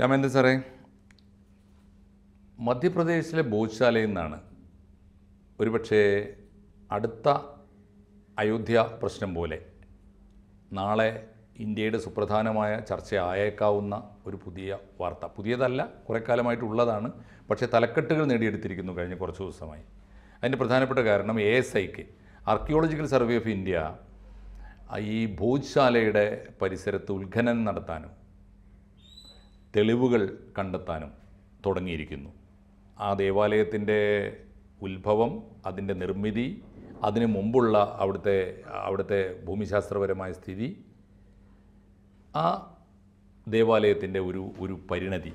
രാമേന്ദ്രൻ സാറേ മധ്യപ്രദേശിലെ ബോധ്ശാലയിൽ നിന്നാണ് ഒരുപക്ഷേ അടുത്ത അയോധ്യ പ്രശ്നം പോലെ നാളെ ഇന്ത്യയുടെ സുപ്രധാനമായ ചർച്ച ആയേക്കാവുന്ന ഒരു പുതിയ വാർത്ത പുതിയതല്ല കുറേ കാലമായിട്ടുള്ളതാണ് പക്ഷേ തലക്കെട്ടുകൾ നേടിയെടുത്തിരിക്കുന്നു കഴിഞ്ഞ കുറച്ച് ദിവസമായി അതിൻ്റെ പ്രധാനപ്പെട്ട കാരണം എ എസ് ഐക്ക് ആർക്കിയോളജിക്കൽ സർവേ ഓഫ് ഇന്ത്യ ഈ ഭോജ്ശാലയുടെ പരിസരത്ത് ഉത്ഖനനം നടത്താനും തെളിവുകൾ കണ്ടെത്താനും തുടങ്ങിയിരിക്കുന്നു ആ ദേവാലയത്തിൻ്റെ ഉത്ഭവം അതിൻ്റെ നിർമ്മിതി അതിനു മുമ്പുള്ള അവിടുത്തെ അവിടുത്തെ ഭൂമിശാസ്ത്രപരമായ സ്ഥിതി ആ ദേവാലയത്തിൻ്റെ ഒരു ഒരു പരിണതി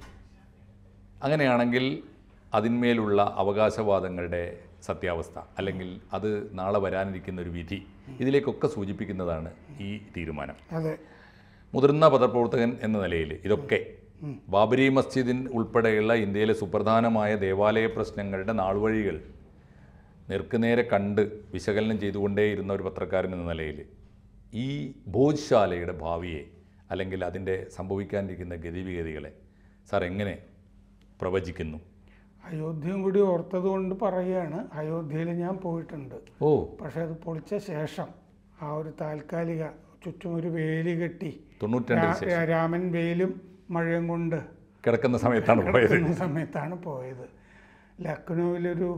അങ്ങനെയാണെങ്കിൽ അതിന്മേലുള്ള അവകാശവാദങ്ങളുടെ സത്യാവസ്ഥ അല്ലെങ്കിൽ അത് നാളെ വരാനിരിക്കുന്ന ഒരു വിധി ഇതിലേക്കൊക്കെ സൂചിപ്പിക്കുന്നതാണ് ഈ തീരുമാനം മുതിർന്ന പത്രപ്രവർത്തകൻ എന്ന നിലയിൽ ഇതൊക്കെ ബാബരി മസ്ജിദിൻ ഉൾപ്പെടെയുള്ള ഇന്ത്യയിലെ സുപ്രധാനമായ ദേവാലയ പ്രശ്നങ്ങളുടെ നാൾവഴികൾ നേർക്കുനേരെ കണ്ട് വിശകലനം ചെയ്തുകൊണ്ടേയിരുന്ന ഒരു പത്രക്കാരൻ എന്ന നിലയിൽ ഈ ഭോജ്ശാലയുടെ ഭാവിയെ അല്ലെങ്കിൽ അതിൻ്റെ സംഭവിക്കാനിരിക്കുന്ന ഗതിവിഗതികളെ സാർ എങ്ങനെ പ്രവചിക്കുന്നു അയോധ്യയും കൂടി ഓർത്തത് കൊണ്ട് പറയുകയാണ് അയോധ്യയിൽ ഞാൻ പോയിട്ടുണ്ട് ഓ പക്ഷേ അത് പൊളിച്ച ശേഷം ആ ഒരു താൽക്കാലിക ചുറ്റും ഒരു വേലി കെട്ടി രാമൻ വേലും മഴയും കൊണ്ട് കിടക്കുന്ന സമയത്താണ് പോയത് സമയത്താണ് പോയത് ലക്നൗവിലൊരു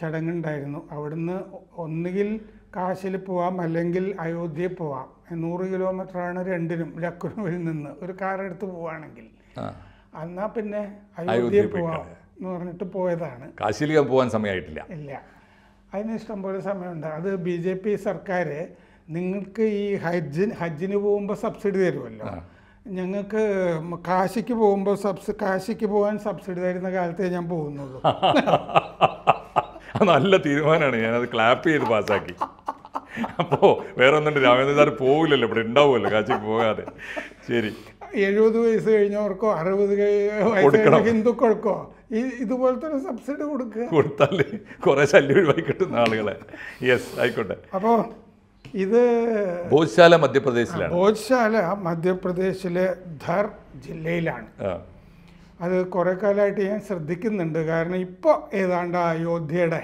ചടങ്ങുണ്ടായിരുന്നു അവിടുന്ന് ഒന്നുകിൽ കാശിൽ പോവാം അല്ലെങ്കിൽ അയോധ്യയിൽ പോവാം നൂറ് കിലോമീറ്ററാണ് രണ്ടിനും ലക്നൗവിൽ നിന്ന് ഒരു കാറെടുത്ത് പോവാണെങ്കിൽ എന്നാ പിന്നെ അയോധ്യയിൽ പോവാം എന്ന് പറഞ്ഞിട്ട് പോയതാണ് കാശിയിൽ പോകാൻ സമയമായിട്ടില്ല ഇല്ല അതിന് ഇഷ്ടംപോലെ സമയമുണ്ട് അത് ബി ജെ പി സർക്കാർ നിങ്ങൾക്ക് ഈ ഹജ്ജിന് ഹജ്ജിന് പോകുമ്പോൾ സബ്സിഡി തരുമല്ലോ ഞങ്ങൾക്ക് കാശിക്ക് പോകുമ്പോൾ സബ്സ് കാശിക്ക് പോകാൻ സബ്സിഡി തരുന്ന കാലത്തേ ഞാൻ പോകുന്നുള്ളൂ നല്ല തീരുമാനമാണ് ഞാനത് ക്ലാപ്പ് ചെയ്ത് പാസ്സാക്കി അപ്പോ വേറെ ഒന്നുണ്ട് രാമേന്ദ്ര സാർ പോകില്ലല്ലോ ഇവിടെ ഉണ്ടാവുമല്ലോ കാശിക്ക് പോകാതെ ശരി എഴുപത് വയസ്സ് കഴിഞ്ഞവർക്കോ അറുപത് കഴിഞ്ഞ ഹിന്ദുക്കൾക്കോ ഈ ഇതുപോലത്തെ ഒരു സബ്സിഡി കൊടുക്കുക കൊടുത്താൽ കുറെ ശല്യം ഒഴിവാക്കി കിട്ടുന്ന ആളുകളെ യെസ് ആയിക്കോട്ടെ അപ്പോ ഇത് ഭോജശാല മധ്യപ്രദേശിലാണ് ഭോജശാല മധ്യപ്രദേശിലെ ധർ ജില്ലയിലാണ് അത് കുറേ കാലമായിട്ട് ഞാൻ ശ്രദ്ധിക്കുന്നുണ്ട് കാരണം ഇപ്പോൾ ഏതാണ്ട് അയോധ്യയുടെ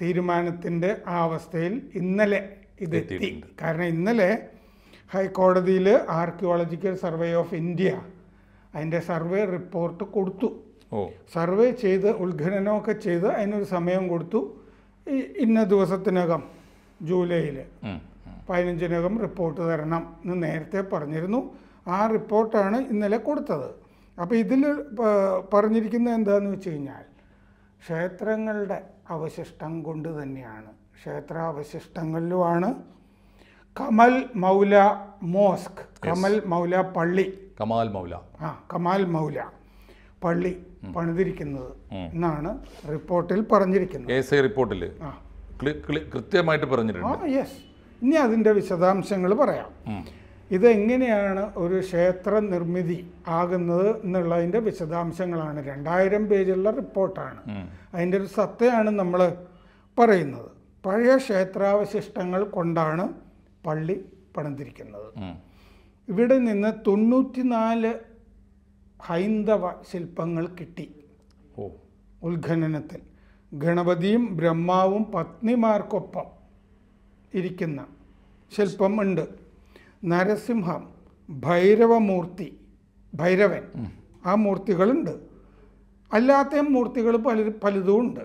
തീരുമാനത്തിൻ്റെ ആ അവസ്ഥയിൽ ഇന്നലെ ഇതെത്തി കാരണം ഇന്നലെ ഹൈക്കോടതിയിൽ ആർക്കിയോളജിക്കൽ സർവേ ഓഫ് ഇന്ത്യ അതിൻ്റെ സർവേ റിപ്പോർട്ട് കൊടുത്തു സർവേ ചെയ്ത് ഉദ്ഘനനമൊക്കെ ചെയ്ത് അതിനൊരു സമയം കൊടുത്തു ഇന്ന ദിവസത്തിനകം ജൂലൈയിൽ പതിനഞ്ചിനകം റിപ്പോർട്ട് തരണം എന്ന് നേരത്തെ പറഞ്ഞിരുന്നു ആ റിപ്പോർട്ടാണ് ഇന്നലെ കൊടുത്തത് അപ്പോൾ ഇതിൽ പറഞ്ഞിരിക്കുന്നത് എന്താണെന്ന് വെച്ച് കഴിഞ്ഞാൽ ക്ഷേത്രങ്ങളുടെ അവശിഷ്ടം കൊണ്ട് തന്നെയാണ് ക്ഷേത്രാവശിഷ്ടങ്ങളിലുമാണ് കമൽ മൗല മോസ്ക് കമൽ മൗല പള്ളി കമാൽ മൗല ആ കമാൽ മൗല പള്ളി പണിതിരിക്കുന്നത് എന്നാണ് റിപ്പോർട്ടിൽ പറഞ്ഞിരിക്കുന്നത് റിപ്പോർട്ടിൽ ആ കൃത്യമായിട്ട് പറഞ്ഞിട്ടുണ്ട് ആ യെസ് ഇനി അതിൻ്റെ വിശദാംശങ്ങൾ പറയാം ഇതെങ്ങനെയാണ് ഒരു ക്ഷേത്ര നിർമ്മിതി ആകുന്നത് എന്നുള്ളതിൻ്റെ വിശദാംശങ്ങളാണ് രണ്ടായിരം പേജുള്ള റിപ്പോർട്ടാണ് അതിൻ്റെ ഒരു സത്യമാണ് നമ്മൾ പറയുന്നത് പഴയ ക്ഷേത്രാവശിഷ്ടങ്ങൾ കൊണ്ടാണ് പള്ളി പണിതിരിക്കുന്നത് ഇവിടെ നിന്ന് തൊണ്ണൂറ്റിനാല് ഹൈന്ദവ ശില്പങ്ങൾ കിട്ടി ഉത്ഖനനത്തിൽ ഗണപതിയും ബ്രഹ്മാവും പത്നിമാർക്കൊപ്പം ഇരിക്കുന്ന ശില്പം ഉണ്ട് നരസിംഹം ഭൈരവമൂർത്തി ഭൈരവൻ ആ മൂർത്തികളുണ്ട് അല്ലാത്ത മൂർത്തികൾ പല പലതും ഉണ്ട്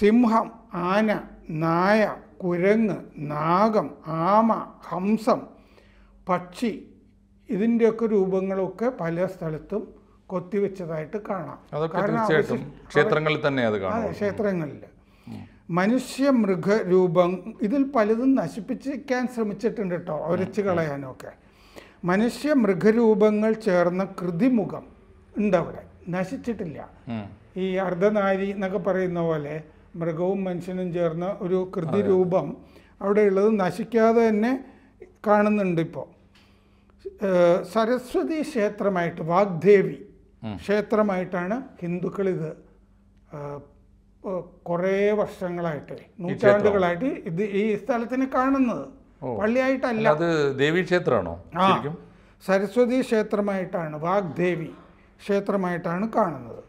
സിംഹം ആന നായ കുരങ്ങ് നാഗം ആമ ഹംസം പക്ഷി ഇതിൻ്റെയൊക്കെ രൂപങ്ങളൊക്കെ പല സ്ഥലത്തും കൊത്തിവെച്ചതായിട്ട് കാണാം ക്ഷേത്രങ്ങളിൽ തന്നെ അത് അതെ ക്ഷേത്രങ്ങളിൽ മനുഷ്യ മൃഗരൂപം ഇതിൽ പലതും നശിപ്പിച്ചിരിക്കാൻ ശ്രമിച്ചിട്ടുണ്ട് കേട്ടോ ഒരച്ച് കളയാനൊക്കെ മനുഷ്യ മൃഗരൂപങ്ങൾ ചേർന്ന കൃതിമുഖം ഉണ്ട് അവിടെ നശിച്ചിട്ടില്ല ഈ അർദ്ധനാരി എന്നൊക്കെ പറയുന്ന പോലെ മൃഗവും മനുഷ്യനും ചേർന്ന ഒരു കൃതിരൂപം ഉള്ളത് നശിക്കാതെ തന്നെ കാണുന്നുണ്ട് ഇപ്പോൾ സരസ്വതി ക്ഷേത്രമായിട്ട് വാഗ്ദേവി ക്ഷേത്രമായിട്ടാണ് ഹിന്ദുക്കൾ ഇത് കുറേ വർഷങ്ങളായിട്ട് നൂറ്റാണ്ടുകളായിട്ട് ഇത് ഈ സ്ഥലത്തിന് കാണുന്നത് പള്ളിയായിട്ടല്ല അത് ദേവി ക്ഷേത്രമാണോ ആ സരസ്വതി ക്ഷേത്രമായിട്ടാണ് വാഗ്ദേവി ക്ഷേത്രമായിട്ടാണ് കാണുന്നത്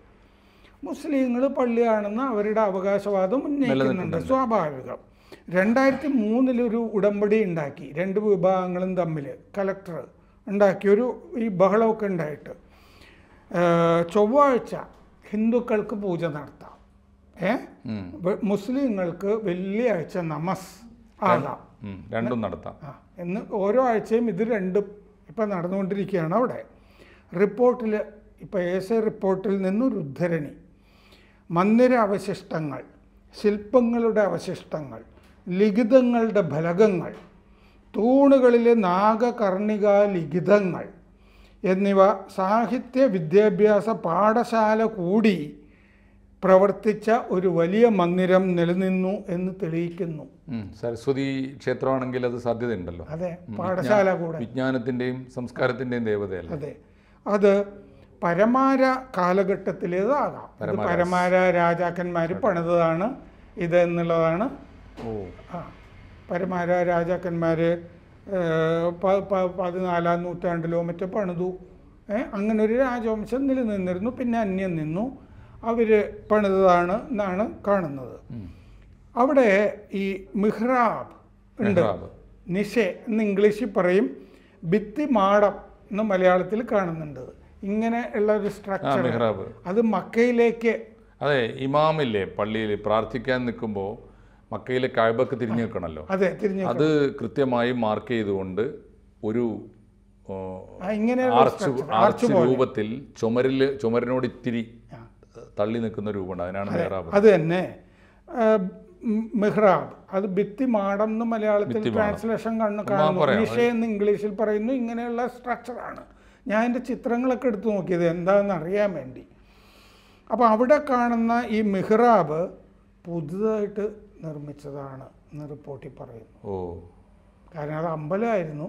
മുസ്ലിങ്ങൾ പള്ളിയാണെന്ന് അവരുടെ അവകാശവാദം ഉന്നയിക്കുന്നുണ്ട് സ്വാഭാവികം രണ്ടായിരത്തി മൂന്നിൽ ഒരു ഉടമ്പടി ഉണ്ടാക്കി രണ്ട് വിഭാഗങ്ങളും തമ്മിൽ കലക്ടർ ഉണ്ടാക്കിയൊരു ഈ ബഹളമൊക്കെ ഉണ്ടായിട്ട് ചൊവ്വാഴ്ച ഹിന്ദുക്കൾക്ക് പൂജ നടത്താം ഏ മുസ്ലിങ്ങൾക്ക് വെള്ളിയാഴ്ച നമസ് ആകാം രണ്ടും നടത്താം എന്ന് ഓരോ ആഴ്ചയും ഇത് രണ്ടും ഇപ്പം നടന്നുകൊണ്ടിരിക്കുകയാണ് അവിടെ റിപ്പോർട്ടിൽ എ സി റിപ്പോർട്ടിൽ നിന്നും രുദ്ധരണി മന്ദിര അവശിഷ്ടങ്ങൾ ശില്പങ്ങളുടെ അവശിഷ്ടങ്ങൾ ലിഖിതങ്ങളുടെ ഫലകങ്ങൾ തൂണുകളിലെ നാഗകർണിക ലിഖിതങ്ങൾ എന്നിവ സാഹിത്യ വിദ്യാഭ്യാസ പാഠശാല കൂടി പ്രവർത്തിച്ച ഒരു വലിയ മന്ദിരം നിലനിന്നു എന്ന് തെളിയിക്കുന്നു സരസ്വതി ക്ഷേത്രമാണെങ്കിൽ അത് സാധ്യതയുണ്ടല്ലോ അതെ പാഠശാല കൂടെ വിജ്ഞാനത്തിൻ്റെയും സംസ്കാരത്തിൻ്റെയും ദേവതയല്ല അതെ അത് പരമാര കാലഘട്ടത്തിലേതാകാം പരമാര രാജാക്കന്മാർ പണിതതാണ് ഇത് എന്നുള്ളതാണ് ഓ ആ പരമാര രാജാക്കന്മാർ പതിനാലാം നൂറ്റാണ്ടിലോ മറ്റോ പണിതു അങ്ങനെ ഒരു രാജവംശം നിലനിന്നിരുന്നു പിന്നെ അന്യം നിന്നു അവർ പണിതാണ് എന്നാണ് കാണുന്നത് അവിടെ ഈ മിഹ്റാബ് ഉണ്ട് നിശ എന്ന് ഇംഗ്ലീഷിൽ പറയും ഭിത്തി മാടം എന്ന് മലയാളത്തിൽ കാണുന്നുണ്ട് ഇങ്ങനെ ഉള്ള ഒരു സ്ട്രക്ചർ അത് മക്കയിലേക്ക് അതെ ഇമാമില്ലേ പള്ളിയിൽ പ്രാർത്ഥിക്കാൻ നിൽക്കുമ്പോൾ മക്കയിലെ കായബക്ക് തിരിഞ്ഞു നിൽക്കണല്ലോ അതെ തിരിഞ്ഞു അത് കൃത്യമായി മാർക്ക് ചെയ്തുകൊണ്ട് ഒരു ഇങ്ങനെ രൂപത്തിൽ ചുമരിൽ ചുമരിനോട് ഇത്തിരി തള്ളി നിൽക്കുന്ന രൂപമുണ്ട് അതിനാണ് അത് തന്നെ മെഹ്റാബ് അത് മാടം എന്ന് മലയാളത്തിൽ ട്രാൻസ്ലേഷൻ കണ്ണു കാണുന്നു ഇംഗ്ലീഷിൽ പറയുന്നു ഇങ്ങനെയുള്ള സ്ട്രക്ചറാണ് ഞാൻ എൻ്റെ ചിത്രങ്ങളൊക്കെ എടുത്തു നോക്കിയത് എന്താണെന്ന് അറിയാൻ വേണ്ടി അപ്പോൾ അവിടെ കാണുന്ന ഈ മെഹ്റാബ് പുതുതായിട്ട് നിർമ്മിച്ചതാണ് എന്ന് റിപ്പോർട്ടിൽ പറയുന്നു ഓ കാരണം അത് അമ്പലമായിരുന്നു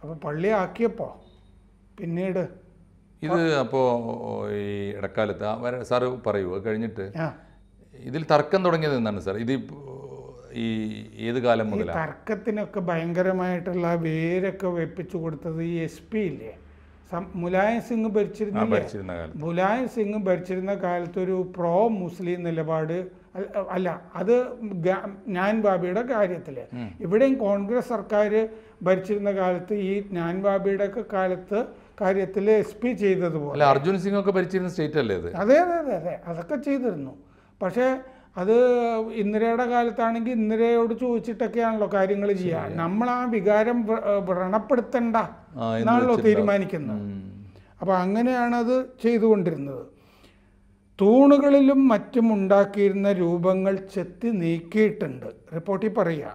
അപ്പോൾ പള്ളിയാക്കിയപ്പോൾ പിന്നീട് ഇത് അപ്പോൾ ഈ ഇടക്കാലത്ത് സാറ് പറയൂ അത് കഴിഞ്ഞിട്ട് ഇതിൽ തർക്കം തുടങ്ങിയത് എന്താണ് സാർ ഇത് ഈ ഏത് കാലം മുതൽ തർക്കത്തിനൊക്കെ ഭയങ്കരമായിട്ടുള്ള വേരൊക്കെ വെപ്പിച്ചു കൊടുത്തത് ഈ എസ് പി ഇല്ലേ മുലായം സിംഗ് ഭരിച്ചിരുന്ന മുലായം സിംഗ് ഭരിച്ചിരുന്ന കാലത്തൊരു പ്രോ മുസ്ലിം നിലപാട് അല്ല അത് ഞാൻ ബാബിയുടെ കാര്യത്തിൽ ഇവിടെയും കോൺഗ്രസ് സർക്കാർ ഭരിച്ചിരുന്ന കാലത്ത് ഈ ഞാൻ ബാബിയുടെ ഒക്കെ കാലത്ത് കാര്യത്തിൽ എസ് പി ചെയ്തതുപോലെ അർജുൻ സിംഗ് ഒക്കെ ഭരിച്ചിരുന്ന സ്റ്റേറ്റ് അല്ലേ അതെ അതെ അതെ അതെ അതൊക്കെ ചെയ്തിരുന്നു പക്ഷേ അത് ഇന്ദിരയുടെ കാലത്താണെങ്കിൽ ഇന്ദിരയോട് ചോദിച്ചിട്ടൊക്കെയാണല്ലോ കാര്യങ്ങൾ ചെയ്യുക നമ്മൾ ആ വികാരം വ്രണപ്പെടുത്തണ്ട എന്നാണല്ലോ തീരുമാനിക്കുന്നത് അപ്പോൾ അങ്ങനെയാണ് അത് ചെയ്തുകൊണ്ടിരുന്നത് തൂണുകളിലും മറ്റും ഉണ്ടാക്കിയിരുന്ന രൂപങ്ങൾ ചെത്തി നീക്കിയിട്ടുണ്ട് റിപ്പോർട്ടിൽ പറയുക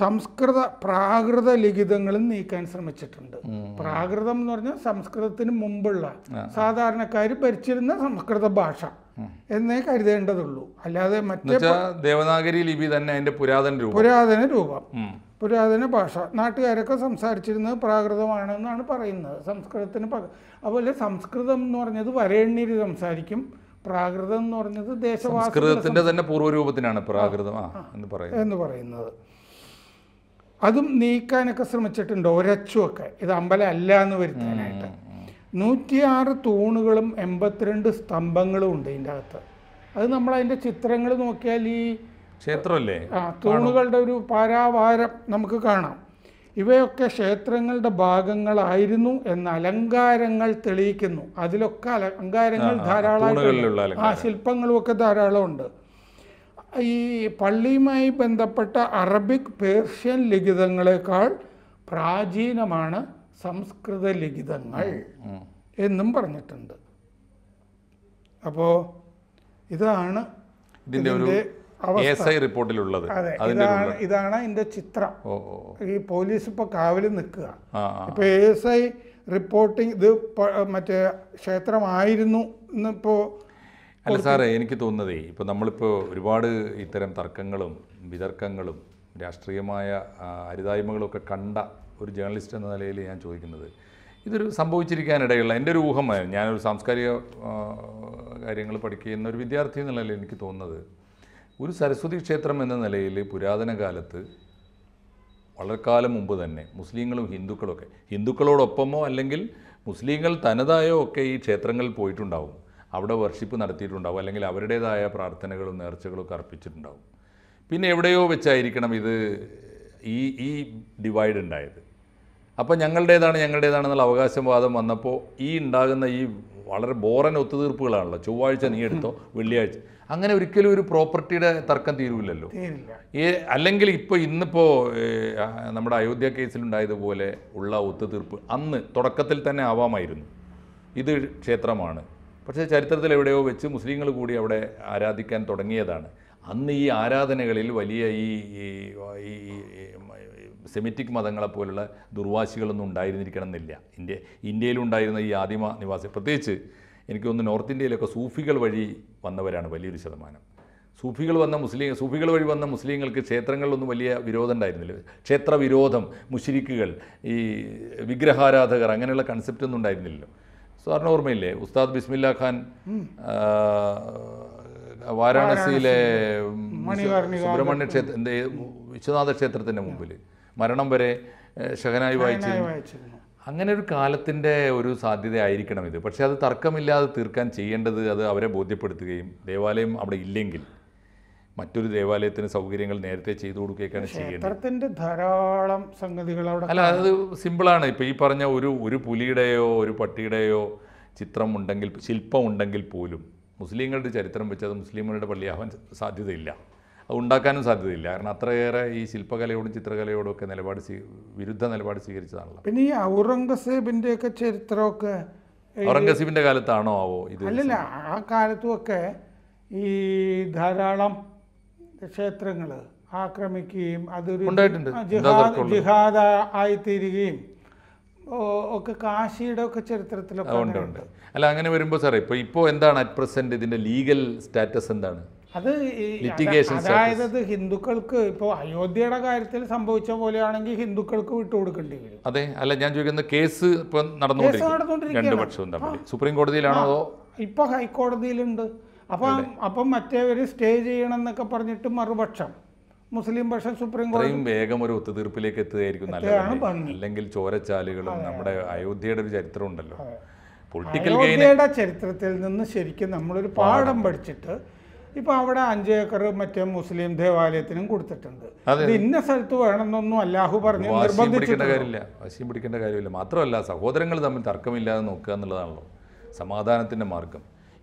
സംസ്കൃത പ്രാകൃത ലിഖിതങ്ങളും നീക്കാൻ ശ്രമിച്ചിട്ടുണ്ട് പ്രാകൃതം എന്ന് പറഞ്ഞാൽ സംസ്കൃതത്തിന് മുമ്പുള്ള സാധാരണക്കാർ ഭരിച്ചിരുന്ന സംസ്കൃത ഭാഷ എന്നേ കരുതേണ്ടതുള്ളൂ അല്ലാതെ മറ്റേ ദേവനാഗരി ലിപി തന്നെ അതിന്റെ പുരാതന രൂപം പുരാതന രൂപം പുരാതന ഭാഷ നാട്ടുകാരൊക്കെ സംസാരിച്ചിരുന്നത് പ്രാകൃതമാണെന്നാണ് പറയുന്നത് സംസ്കൃതത്തിന് അതുപോലെ സംസ്കൃതം എന്ന് പറഞ്ഞത് വരേണ്യര് സംസാരിക്കും പ്രാകൃതം എന്ന് പറഞ്ഞത് ദേശവാസത്തിന്റെ തന്നെ പൂർവ്വരൂപത്തിനാണ് പ്രാകൃതം എന്ന് പറയുന്നത് എന്ന് അതും നീക്കാനൊക്കെ ശ്രമിച്ചിട്ടുണ്ട് ഒരച്ചുമൊക്കെ ഇത് അമ്പലം അല്ല എന്ന് വരുത്താനായിട്ട് നൂറ്റിയാറ് തൂണുകളും എൺപത്തിരണ്ട് സ്തംഭങ്ങളും ഉണ്ട് ഇതിൻ്റെ അകത്ത് അത് നമ്മൾ അതിൻ്റെ ചിത്രങ്ങൾ നോക്കിയാൽ ഈ ക്ഷേത്രമല്ലേ ആ തൂണുകളുടെ ഒരു പാരാവാരം നമുക്ക് കാണാം ഇവയൊക്കെ ക്ഷേത്രങ്ങളുടെ ഭാഗങ്ങളായിരുന്നു എന്ന അലങ്കാരങ്ങൾ തെളിയിക്കുന്നു അതിലൊക്കെ അലങ്കാരങ്ങൾ ധാരാളമായിട്ട് ആ ശില്പങ്ങളുമൊക്കെ ധാരാളമുണ്ട് ഈ പള്ളിയുമായി ബന്ധപ്പെട്ട അറബിക് പേർഷ്യൻ ലിഖിതങ്ങളെക്കാൾ പ്രാചീനമാണ് സംസ്കൃത ലിഖിതങ്ങൾ എന്നും പറഞ്ഞിട്ടുണ്ട് അപ്പോൾ ഇതാണ് ഇതിൻ്റെ റിപ്പോർട്ടിലുള്ളത് അതെ ഇതാണ് ഇതിന്റെ ചിത്രം ഈ പോലീസ് ഇപ്പൊ കാവലിൽ നിൽക്കുക ഇപ്പൊ എ എസ് ഐ റിപ്പോർട്ടിങ് ഇത് മറ്റേ ക്ഷേത്രമായിരുന്നു ഇന്നിപ്പോ അല്ല സാറേ എനിക്ക് തോന്നുന്നതേ ഇപ്പോൾ നമ്മളിപ്പോൾ ഒരുപാട് ഇത്തരം തർക്കങ്ങളും വിതർക്കങ്ങളും രാഷ്ട്രീയമായ അരുതായ്മകളൊക്കെ കണ്ട ഒരു ജേർണലിസ്റ്റ് എന്ന നിലയിൽ ഞാൻ ചോദിക്കുന്നത് ഇതൊരു സംഭവിച്ചിരിക്കാനിടയുള്ള എൻ്റെ ഒരു ഊഹമായിരുന്നു ഞാനൊരു സാംസ്കാരിക കാര്യങ്ങൾ പഠിക്കുന്ന ഒരു വിദ്യാർത്ഥി എന്നുള്ള എനിക്ക് തോന്നുന്നത് ഒരു സരസ്വതി ക്ഷേത്രം എന്ന നിലയിൽ പുരാതന കാലത്ത് വളരെക്കാലം മുമ്പ് തന്നെ മുസ്ലിങ്ങളും ഹിന്ദുക്കളൊക്കെ ഹിന്ദുക്കളോടൊപ്പമോ അല്ലെങ്കിൽ മുസ്ലിങ്ങൾ തനതായോ ഒക്കെ ഈ ക്ഷേത്രങ്ങളിൽ പോയിട്ടുണ്ടാവും അവിടെ വർഷിപ്പ് നടത്തിയിട്ടുണ്ടാവും അല്ലെങ്കിൽ അവരുടേതായ പ്രാർത്ഥനകളും ഒക്കെ അർപ്പിച്ചിട്ടുണ്ടാവും പിന്നെ എവിടെയോ വെച്ചായിരിക്കണം ഇത് ഈ ഈ ഡിവൈഡ് ഉണ്ടായത് അപ്പോൾ ഞങ്ങളുടേതാണ് ഞങ്ങളുടേതാണെന്നുള്ള അവകാശവാദം വന്നപ്പോൾ ഈ ഉണ്ടാകുന്ന ഈ വളരെ ബോറൻ ഒത്തുതീർപ്പുകളാണല്ലോ ചൊവ്വാഴ്ച നീ എടുത്തോ വെള്ളിയാഴ്ച അങ്ങനെ ഒരിക്കലും ഒരു പ്രോപ്പർട്ടിയുടെ തർക്കം തീരുമില്ലല്ലോ ഈ അല്ലെങ്കിൽ ഇപ്പൊ ഇന്നിപ്പോ നമ്മുടെ അയോധ്യ കേസിലുണ്ടായതുപോലെ ഉള്ള ഒത്തുതീർപ്പ് അന്ന് തുടക്കത്തിൽ തന്നെ ആവാമായിരുന്നു ഇത് ക്ഷേത്രമാണ് പക്ഷേ ചരിത്രത്തിൽ എവിടെയോ വെച്ച് മുസ്ലിങ്ങൾ കൂടി അവിടെ ആരാധിക്കാൻ തുടങ്ങിയതാണ് അന്ന് ഈ ആരാധനകളിൽ വലിയ ഈ ഈ സെമിറ്റിക് പോലുള്ള ദുർവാശികളൊന്നും ഉണ്ടായിരുന്നിരിക്കണം എന്നില്ല ഇന്ത്യ ഇന്ത്യയിലുണ്ടായിരുന്ന ഈ ആദിമ നിവാസി പ്രത്യേകിച്ച് എനിക്ക് തോന്നുന്നു നോർത്ത് ഇന്ത്യയിലൊക്കെ സൂഫികൾ വഴി വന്നവരാണ് വലിയൊരു ശതമാനം സൂഫികൾ വന്ന മുസ്ലിം സൂഫികൾ വഴി വന്ന മുസ്ലിങ്ങൾക്ക് ക്ഷേത്രങ്ങളിലൊന്നും വലിയ വിരോധം ഉണ്ടായിരുന്നില്ല ക്ഷേത്ര വിരോധം മുഷിരിക്കുകൾ ഈ വിഗ്രഹാരാധകർ അങ്ങനെയുള്ള കൺസെപ്റ്റ് ഒന്നും ഉണ്ടായിരുന്നില്ലല്ലോ സാറിന് ഓർമ്മയില്ലേ ഉസ്താദ് ബിസ്മില്ല ഖാൻ വാരാണസിയിലെ സുബ്രഹ്മണ്യ ക്ഷേത്ര വിശ്വനാഥ ക്ഷേത്രത്തിൻ്റെ മുമ്പിൽ മരണം വരെ ഷഹനായി വായിച്ചു അങ്ങനെ ഒരു കാലത്തിൻ്റെ ഒരു സാധ്യതയായിരിക്കണം ഇത് പക്ഷേ അത് തർക്കമില്ലാതെ തീർക്കാൻ ചെയ്യേണ്ടത് അത് അവരെ ബോധ്യപ്പെടുത്തുകയും ദേവാലയം അവിടെ ഇല്ലെങ്കിൽ മറ്റൊരു ദേവാലയത്തിന് സൗകര്യങ്ങൾ നേരത്തെ ചെയ്തു കൊടുക്കുകയൊക്കെയാണ് ചെയ്യുന്നത് ധാരാളം സംഗതികൾ അവിടെ അല്ല അത് സിമ്പിളാണ് ഇപ്പോൾ ഈ പറഞ്ഞ ഒരു ഒരു പുലിയുടെയോ ഒരു പട്ടിയുടെയോ ചിത്രം ഉണ്ടെങ്കിൽ ശില്പം ഉണ്ടെങ്കിൽ പോലും മുസ്ലിങ്ങളുടെ ചരിത്രം വെച്ച് അത് മുസ്ലിമുകളുടെ പള്ളിയാവാൻ സാധ്യതയില്ല ഉണ്ടാക്കാനും സാധ്യതയില്ല കാരണം അത്രയേറെ ഈ ശില്പകലയോടും ചിത്രകലയോടും ഒക്കെ നിലപാട് വിരുദ്ധ നിലപാട് സ്വീകരിച്ചതാണല്ലോ പിന്നെ ഈ ഔറംഗസേബിൻ്റെ ഒക്കെ ചരിത്രമൊക്കെ ഔറംഗസീബിൻ്റെ കാലത്താണോ ആവോ ഇത് അല്ലല്ല ആ കാലത്തുമൊക്കെ ഈ ധാരാളം ക്ഷേത്രങ്ങൾ ആക്രമിക്കുകയും അതൊരു ജിഹാദ് ആയിത്തീരുകയും ഒക്കെ കാശിയുടെ ഒക്കെ ചരിത്രത്തിലൊക്കെ ഉണ്ട് അല്ല അങ്ങനെ വരുമ്പോൾ സാറേ ഇപ്പോൾ ഇപ്പോൾ എന്താണ് അറ്റ് പ്രസൻറ്റ് ഇതിൻ്റെ ലീഗൽ സ്റ്റാറ്റസ് എന്താണ് അത് അതായത് അത് ഹിന്ദുക്കൾക്ക് ഇപ്പോൾ അയോധ്യയുടെ കാര്യത്തിൽ സംഭവിച്ച പോലെയാണെങ്കിൽ ഹിന്ദുക്കൾക്ക് വിട്ടുകൊടുക്കേണ്ടി വരും അതെ അല്ല ഞാൻ ചോദിക്കുന്ന കേസ് ഇപ്പം നടന്നുകൊണ്ടിരിക്കും രണ്ട് സുപ്രീം കോടതിയിലാണോ ഇപ്പൊ ഹൈക്കോടതിയിലുണ്ട് അപ്പൊ അപ്പം മറ്റേ ഒരു സ്റ്റേ ചെയ്യണം എന്നൊക്കെ പറഞ്ഞിട്ട് മറുപക്ഷം മുസ്ലിം പക്ഷം സുപ്രീം കോടതി വേഗം ഒരു ഒത്തുതീർപ്പിലേക്ക് എത്തുകയായിരിക്കും അല്ലെങ്കിൽ ചോരച്ചാലുകളും നമ്മുടെ അയോധ്യയുടെ ഒരു ചരിത്രം ഉണ്ടല്ലോ പൊളിറ്റിക്കൽ ചരിത്രത്തിൽ നിന്ന് ശരിക്കും നമ്മളൊരു പാഠം പഠിച്ചിട്ട് ഇപ്പൊ അവിടെ അഞ്ച് ഏക്കർ മറ്റേ മുസ്ലിം ദേവാലയത്തിനും കൊടുത്തിട്ടുണ്ട് അത് ഇന്ന സ്ഥലത്ത് വേണമെന്നൊന്നും അല്ലാഹു പറഞ്ഞു നിർബന്ധിക്കേണ്ട കാര്യമില്ല വശീം പിടിക്കേണ്ട കാര്യമില്ല മാത്രമല്ല സഹോദരങ്ങൾ തമ്മിൽ തർക്കമില്ലാതെ നോക്കുക എന്നുള്ളതാണല്ലോ സമാധാനത്തിന്റെ മാർഗം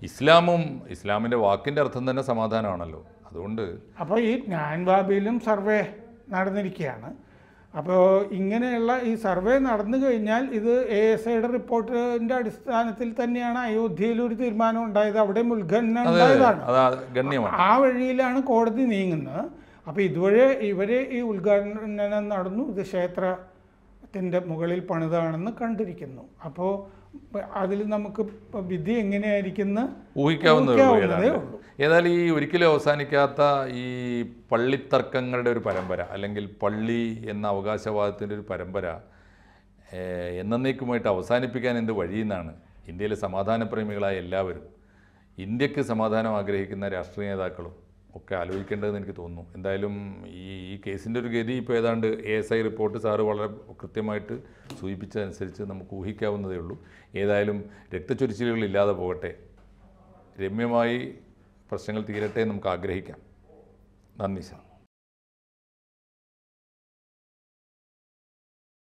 ഇസ്ലാമും ഇസ്ലാമിന്റെ വാക്കിന്റെ അർത്ഥം തന്നെ സമാധാനമാണല്ലോ അതുകൊണ്ട് അപ്പോൾ ഈ ഞാൻ ബാബിയിലും സർവേ നടന്നിരിക്കുകയാണ് അപ്പോൾ ഇങ്ങനെയുള്ള ഈ സർവേ നടന്നു കഴിഞ്ഞാൽ ഇത് എ എസ് ഐയുടെ റിപ്പോർട്ടിന്റെ അടിസ്ഥാനത്തിൽ തന്നെയാണ് അയോധ്യയിൽ ഒരു തീരുമാനം ഉണ്ടായത് അവിടെ മുൽഖണ്ഡന ഉണ്ടായതാണ് ആ വഴിയിലാണ് കോടതി നീങ്ങുന്നത് അപ്പോൾ ഇതുവരെ ഇവരെ ഈ ഉദ്ഘാടനം നടന്നു ഇത് ക്ഷേത്രത്തിൻ്റെ മുകളിൽ പണിതാണെന്ന് കണ്ടിരിക്കുന്നു അപ്പോൾ അതിൽ നമുക്ക് വിധി എങ്ങനെയായിരിക്കുന്നു ഊഹിക്കാവുന്നതേ ഉള്ളൂ ഏതായാലും ഈ ഒരിക്കലും അവസാനിക്കാത്ത ഈ പള്ളിത്തർക്കങ്ങളുടെ ഒരു പരമ്പര അല്ലെങ്കിൽ പള്ളി എന്ന അവകാശവാദത്തിൻ്റെ ഒരു പരമ്പര എന്നേക്കുമായിട്ട് അവസാനിപ്പിക്കാൻ എന്ത് വഴിയെന്നാണ് ഇന്ത്യയിലെ സമാധാന പ്രേമികളായ എല്ലാവരും ഇന്ത്യക്ക് സമാധാനം ആഗ്രഹിക്കുന്ന രാഷ്ട്രീയ നേതാക്കളും ഒക്കെ ആലോചിക്കേണ്ടതെന്ന് എനിക്ക് തോന്നുന്നു എന്തായാലും ഈ ഈ കേസിൻ്റെ ഒരു ഗതി ഇപ്പോൾ ഏതാണ്ട് A S I report sir വളരെ കൃത്യമായിട്ട് സൂചിപ്പിച്ചതനുസരിച്ച് നമുക്ക് ഊഹിക്കാവുന്നതേ ഉള്ളൂ ഏതായാലും രക്തച്ചൊരിച്ചിലുകൾ ഇല്ലാതെ പോകട്ടെ രമ്യമായി പ്രശ്നങ്ങൾ തീരട്ടെ നമുക്ക് ആഗ്രഹിക്കാം നന്ദി സാർ